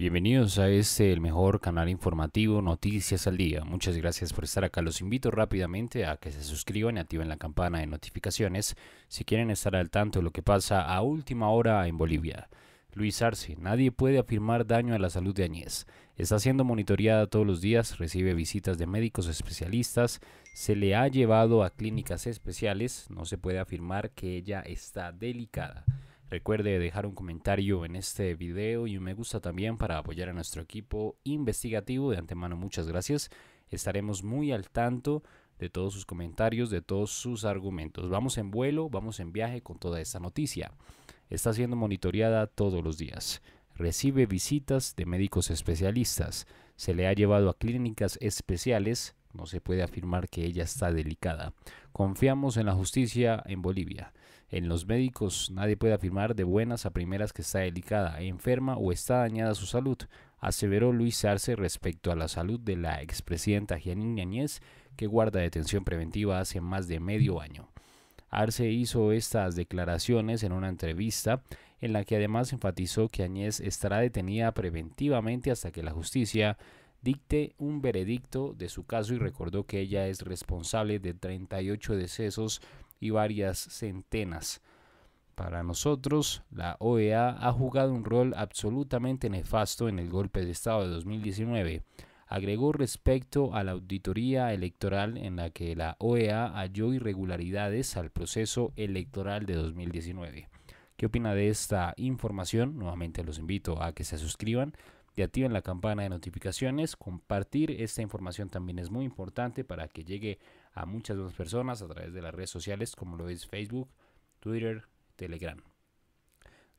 Bienvenidos a este, el mejor canal informativo, Noticias al Día. Muchas gracias por estar acá. Los invito rápidamente a que se suscriban y activen la campana de notificaciones si quieren estar al tanto de lo que pasa a última hora en Bolivia. Luis Arce, nadie puede afirmar daño a la salud de Añez. Está siendo monitoreada todos los días, recibe visitas de médicos especialistas, se le ha llevado a clínicas especiales, no se puede afirmar que ella está delicada. Recuerde dejar un comentario en este video y un me gusta también para apoyar a nuestro equipo investigativo. De antemano, muchas gracias. Estaremos muy al tanto de todos sus comentarios, de todos sus argumentos. Vamos en vuelo, vamos en viaje con toda esta noticia. Está siendo monitoreada todos los días. Recibe visitas de médicos especialistas. Se le ha llevado a clínicas especiales no se puede afirmar que ella está delicada. Confiamos en la justicia en Bolivia. En los médicos nadie puede afirmar de buenas a primeras que está delicada, enferma o está dañada su salud, aseveró Luis Arce respecto a la salud de la expresidenta Janine Añez, que guarda detención preventiva hace más de medio año. Arce hizo estas declaraciones en una entrevista en la que además enfatizó que Añez estará detenida preventivamente hasta que la justicia dicte un veredicto de su caso y recordó que ella es responsable de 38 decesos y varias centenas. Para nosotros, la OEA ha jugado un rol absolutamente nefasto en el golpe de Estado de 2019, agregó respecto a la auditoría electoral en la que la OEA halló irregularidades al proceso electoral de 2019. ¿Qué opina de esta información? Nuevamente los invito a que se suscriban y activen la campana de notificaciones. Compartir esta información también es muy importante para que llegue a muchas más personas a través de las redes sociales como lo es Facebook, Twitter, Telegram.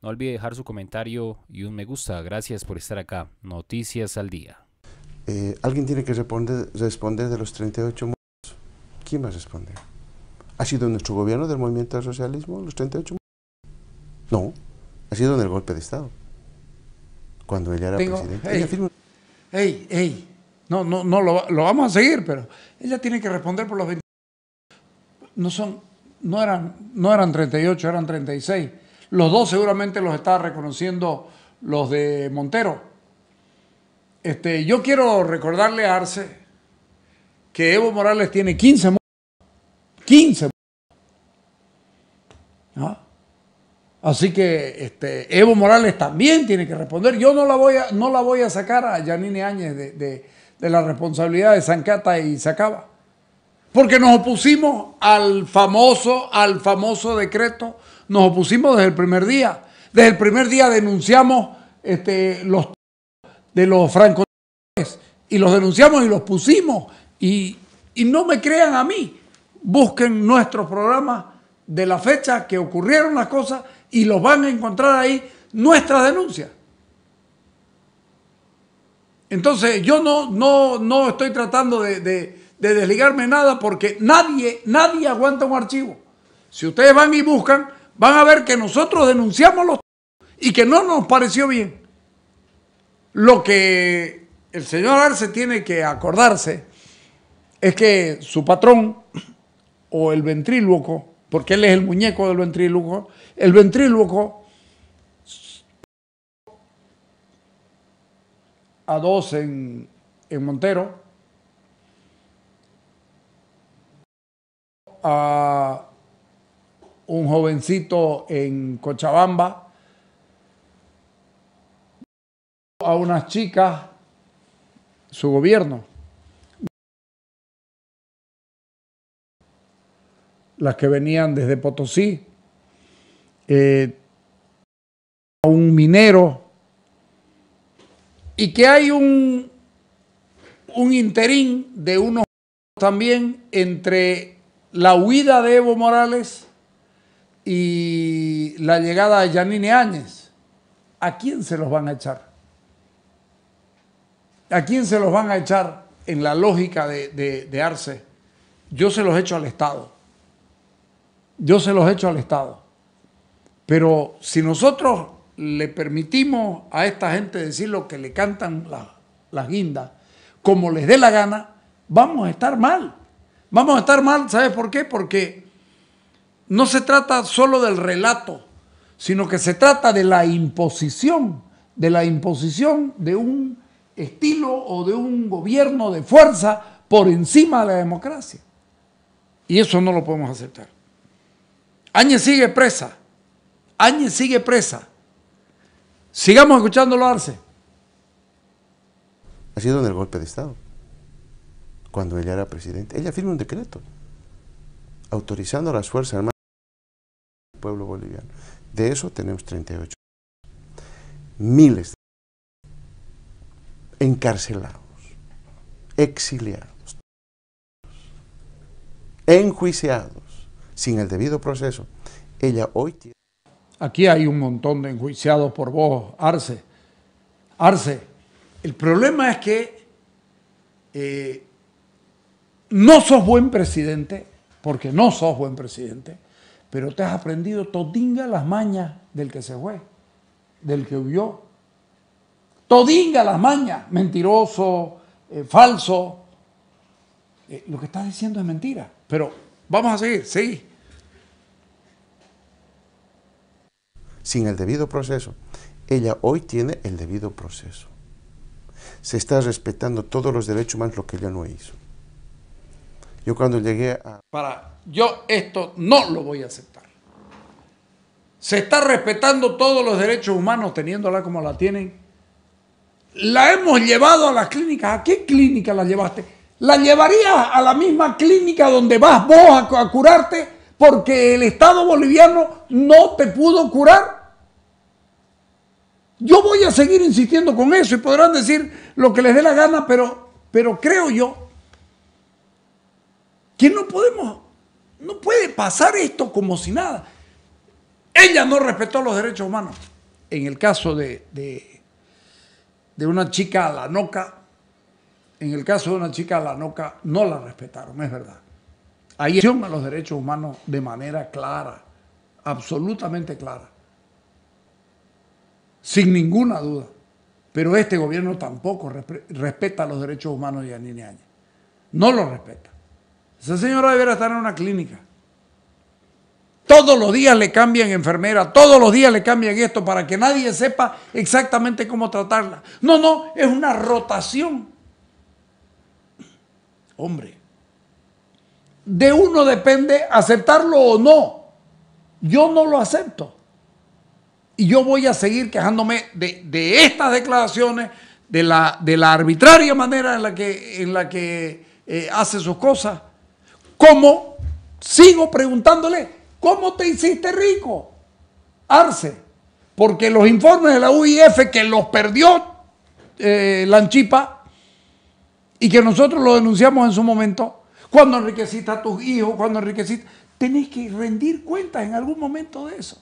No olvide dejar su comentario y un me gusta. Gracias por estar acá. Noticias al día. Eh, alguien tiene que responder, responder de los 38 muertos. ¿Quién va a responder? ¿Ha sido nuestro gobierno del movimiento al socialismo los 38 No, ha sido en el golpe de Estado cuando ella era presidente. Ey, ey. No, no, no, lo, vamos a seguir, pero ella tiene que responder por los 20. No son, no eran, no eran 38, eran 36. Los dos seguramente los está reconociendo los de Montero. Este, yo quiero recordarle a Arce que Evo Morales tiene 15 15 ¿Ah? Así que este, Evo Morales también tiene que responder. Yo no la voy a, no la voy a sacar a Yanine Áñez de, la responsabilidad de Sancata y Sacaba. Porque nos opusimos al famoso, al famoso decreto, nos opusimos desde el primer día. Desde el primer día denunciamos este, los de los francotiradores y los denunciamos y los pusimos. Y, y no me crean a mí, busquen nuestros programas de la fecha que ocurrieron las cosas y los van a encontrar ahí nuestra denuncia Entonces yo no, no, estoy tratando de, de, desligarme nada porque nadie, nadie aguanta un archivo. Si ustedes van y buscan, van a ver que nosotros denunciamos los y que no nos pareció bien. Lo que el señor Arce tiene que acordarse es que su patrón o el ventríloco porque él es el muñeco del ventríloco. El ventríloco a dos en, en Montero, a un jovencito en Cochabamba, a unas chicas, su gobierno. las que venían desde Potosí, eh, a un minero, y que hay un, un interín de unos también entre la huida de Evo Morales y la llegada de Yanine Áñez. ¿A quién se los van a echar? ¿A quién se los van a echar en la lógica de, de Arce? Yo se los echo al Estado yo se los echo al Estado. Pero si nosotros le permitimos a esta gente decir lo que le cantan las guindas, como les dé la gana, vamos a estar mal. Vamos a estar mal, ¿sabes por qué? Porque no se trata solo del relato, sino que se trata de la imposición, de la imposición de un estilo o de un gobierno de fuerza por encima de la democracia. Y eso no lo podemos aceptar. Áñez sigue presa. Áñez sigue presa. Sigamos escuchándolo, Arce. Ha sido en el golpe de Estado, cuando ella era presidente. Ella firma un decreto autorizando a las Fuerzas Armadas del pueblo boliviano. De eso tenemos 38. Miles encarcelados, exiliados, enjuiciados sin el debido proceso, ella hoy tiene... Aquí hay un montón de enjuiciados por vos, Arce. Arce, el problema es que eh, no sos buen presidente, porque no sos buen presidente, pero te has aprendido todinga las mañas del que se fue, del que huyó. Todinga las mañas, mentiroso, eh, falso. Eh, lo que estás diciendo es mentira, pero vamos a seguir, sí. sin el debido proceso. Ella hoy tiene el debido proceso. Se está respetando todos los derechos humanos, lo que ella no hizo. Yo cuando llegué a... Para, yo esto no lo voy a aceptar. Se está respetando todos los derechos humanos teniéndola como la tienen. La hemos llevado a las clínicas. ¿A qué clínica la llevaste? La llevarías a la misma clínica donde vas vos a, a curarte porque el Estado boliviano no te pudo curar. Yo voy a seguir insistiendo con eso y podrán decir lo que les dé la gana, pero, pero creo yo que no podemos, no puede pasar esto como si nada. Ella no respetó los derechos humanos. En el caso de, una chica a la noca, en el caso de una chica a la noca, no la respetaron, es verdad. Ahí a los derechos humanos de manera clara, absolutamente clara sin ninguna duda. Pero este gobierno tampoco respeta los derechos humanos de Yanine Áñez. No lo respeta. Esa señora debería estar en una clínica. Todos los días le cambian enfermera, todos los días le cambian esto para que nadie sepa exactamente cómo tratarla. No, no, es una rotación. Hombre, de uno depende aceptarlo o no. Yo no lo acepto. Y yo voy a seguir quejándome de, estas declaraciones, de la, de la, arbitraria manera en la que, en la que eh, hace sus cosas. ¿Cómo? Sigo preguntándole, ¿cómo te hiciste rico, Arce? Porque los informes de la UIF que los perdió eh, Lanchipa y que nosotros lo denunciamos en su momento, cuando enriqueciste a tus hijos, cuando enriqueciste, tenés que rendir cuentas en algún momento de eso.